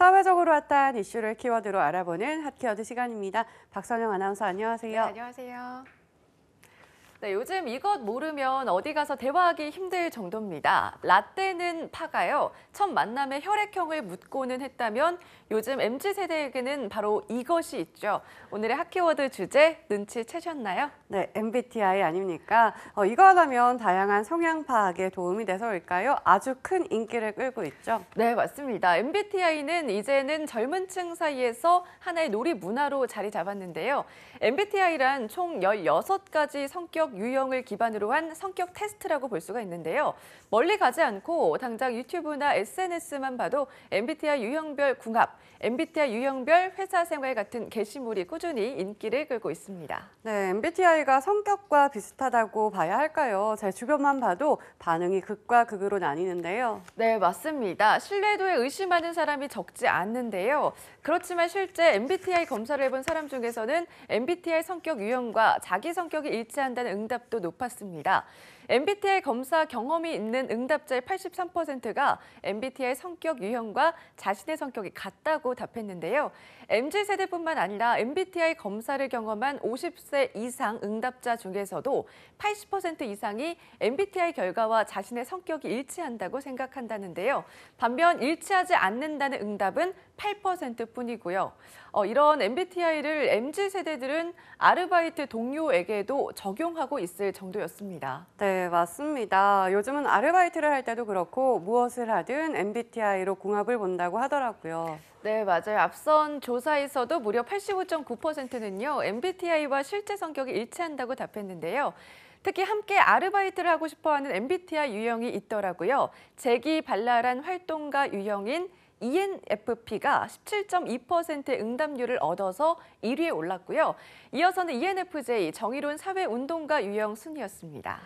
사회적으로 핫한 이슈를 키워드로 알아보는 핫키워드 시간입니다. 박선영 아나운서 안녕하세요. 네, 안녕하세요. 네, 요즘 이것 모르면 어디 가서 대화하기 힘들 정도입니다. 라떼는 파가요. 첫 만남에 혈액형을 묻고는 했다면 요즘 MZ세대에게는 바로 이것이 있죠. 오늘의 핫키워드 주제 눈치채셨나요? 네, MBTI 아닙니까? 어, 이거 하면 다양한 성향 파악에 도움이 돼서일까요? 아주 큰 인기를 끌고 있죠. 네, 맞습니다. MBTI는 이제는 젊은 층 사이에서 하나의 놀이 문화로 자리 잡았는데요. MBTI란 총 16가지 성격 성격 유형을 기반으로 한 성격 테스트라고 볼 수가 있는데요. 멀리 가지 않고 당장 유튜브나 SNS만 봐도 MBTI 유형별 궁합, MBTI 유형별 회사 생활 같은 게시물이 꾸준히 인기를 끌고 있습니다. 네, MBTI가 성격과 비슷하다고 봐야 할까요? 제 주변만 봐도 반응이 극과 극으로 나뉘는데요. 네, 맞습니다. 신뢰도에 의심하는 사람이 적지 않는데요. 그렇지만 실제 MBTI 검사를 해본 사람 중에서는 MBTI 성격 유형과 자기 성격이 일치한다는 응답도 높았습니다. MBTI 검사 경험이 있는 응답자의 83%가 MBTI 성격 유형과 자신의 성격이 같다고 답했는데요. MZ세대뿐만 아니라 MBTI 검사를 경험한 50세 이상 응답자 중에서도 80% 이상이 MBTI 결과와 자신의 성격이 일치한다고 생각한다는데요. 반면 일치하지 않는다는 응답은 8%뿐이고요. 어, 이런 MBTI를 MZ세대들은 아르바이트 동료에게도 적용하고 있을 정도였습니다. 네. 네, 맞습니다. 요즘은 아르바이트를 할 때도 그렇고 무엇을 하든 MBTI로 궁합을 본다고 하더라고요. 네, 맞아요. 앞선 조사에서도 무려 85.9%는요. MBTI와 실제 성격이 일치한다고 답했는데요. 특히 함께 아르바이트를 하고 싶어하는 MBTI 유형이 있더라고요. 재기발랄한 활동가 유형인 ENFP가 17.2%의 응답률을 얻어서 1위에 올랐고요. 이어서는 ENFJ 정의로운 사회운동가 유형 순이었습니다.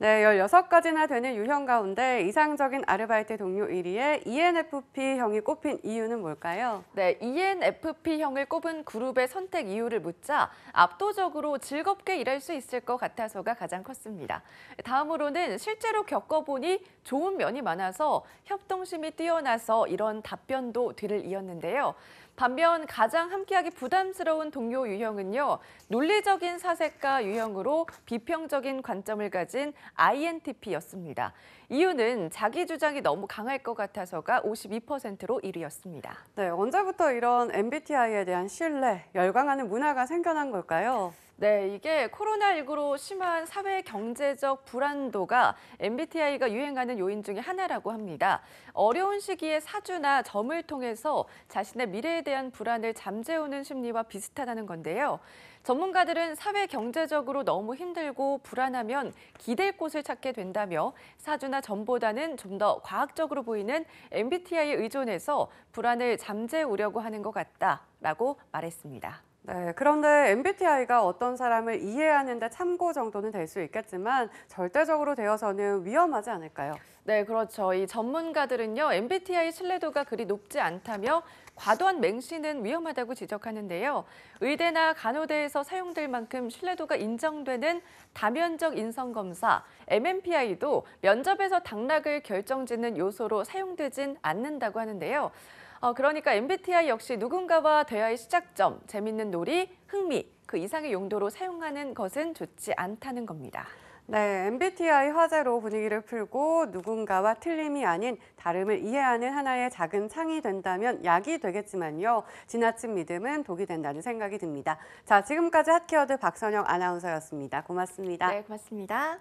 네, 16가지나 되는 유형 가운데 이상적인 아르바이트 동료 1위에 ENFP형이 꼽힌 이유는 뭘까요? 네, ENFP형을 꼽은 그룹의 선택 이유를 묻자 압도적으로 즐겁게 일할 수 있을 것 같아서가 가장 컸습니다. 다음으로는 실제로 겪어보니 좋은 면이 많아서 협동심이 뛰어나서 이런 답변도 뒤를 이었는데요. 반면 가장 함께하기 부담스러운 동료 유형은요. 논리적인 사색과 유형으로 비평적인 관점을 가진 INTP였습니다. 이유는 자기 주장이 너무 강할 것 같아서가 52%로 1위였습니다. 네, 언제부터 이런 MBTI에 대한 신뢰, 열광하는 문화가 생겨난 걸까요? 네, 이게 코로나19로 심한 사회 경제적 불안도가 MBTI가 유행하는 요인 중의 하나라고 합니다. 어려운 시기에 사주나 점을 통해서 자신의 미래에 대한 불안을 잠재우는 심리와 비슷하다는 건데요. 전문가들은 사회 경제적으로 너무 힘들고 불안하면 기댈 곳을 찾게 된다며 사주나 점보다는 좀 더 과학적으로 보이는 MBTI에 의존해서 불안을 잠재우려고 하는 것 같다라고 말했습니다. 네, 그런데 MBTI가 어떤 사람을 이해하는 데 참고 정도는 될 수 있겠지만 절대적으로 되어서는 위험하지 않을까요? 네, 그렇죠. 이 전문가들은요, MBTI 신뢰도가 그리 높지 않다며 과도한 맹신은 위험하다고 지적하는데요. 의대나 간호대에서 사용될 만큼 신뢰도가 인정되는 다면적 인성검사, MMPI도 면접에서 당락을 결정짓는 요소로 사용되진 않는다고 하는데요. 어, 그러니까 MBTI 역시 누군가와 대화의 시작점, 재밌는 놀이, 흥미, 그 이상의 용도로 사용하는 것은 좋지 않다는 겁니다. 네, MBTI 화제로 분위기를 풀고 누군가와 틀림이 아닌 다름을 이해하는 하나의 작은 창이 된다면 약이 되겠지만요. 지나친 믿음은 독이 된다는 생각이 듭니다. 자, 지금까지 핫키워드 박선영 아나운서였습니다. 고맙습니다. 네, 고맙습니다.